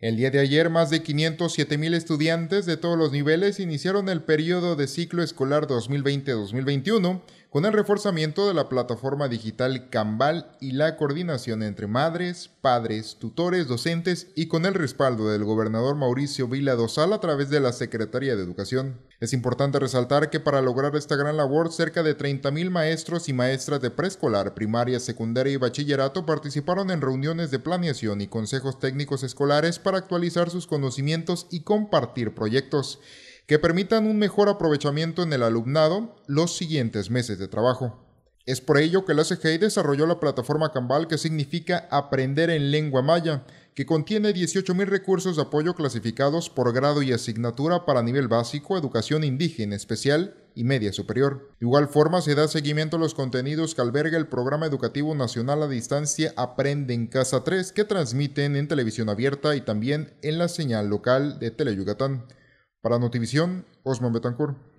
El día de ayer, más de 507 mil estudiantes de todos los niveles iniciaron el periodo de ciclo escolar 2020-2021 con el reforzamiento de la plataforma digital Cambal y la coordinación entre madres, padres, tutores, docentes y con el respaldo del gobernador Mauricio Vila Dosal a través de la Secretaría de Educación. Es importante resaltar que para lograr esta gran labor, cerca de 30 mil maestros y maestras de preescolar, primaria, secundaria y bachillerato participaron en reuniones de planeación y consejos técnicos escolares para actualizar sus conocimientos y compartir proyectos que permitan un mejor aprovechamiento en el alumnado los siguientes meses de trabajo. Es por ello que la CGI desarrolló la plataforma cambal que significa Aprender en Lengua Maya, que contiene 18.000 recursos de apoyo clasificados por grado y asignatura para nivel básico, educación indígena especial, y media superior. De igual forma, se da seguimiento a los contenidos que alberga el Programa Educativo Nacional a Distancia Aprende en Casa 3, que transmiten en televisión abierta y también en la señal local de Teleyucatán. Para Notivisión, Osman Betancourt.